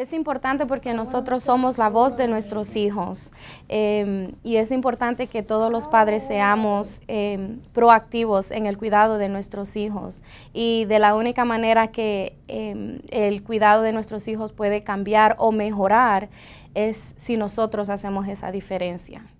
Es importante porque nosotros somos la voz de nuestros hijos em, y es importante que todos los padres seamos em, proactivos en el cuidado de nuestros hijos y de la única manera que em, el cuidado de nuestros hijos puede cambiar o mejorar es si nosotros hacemos esa diferencia.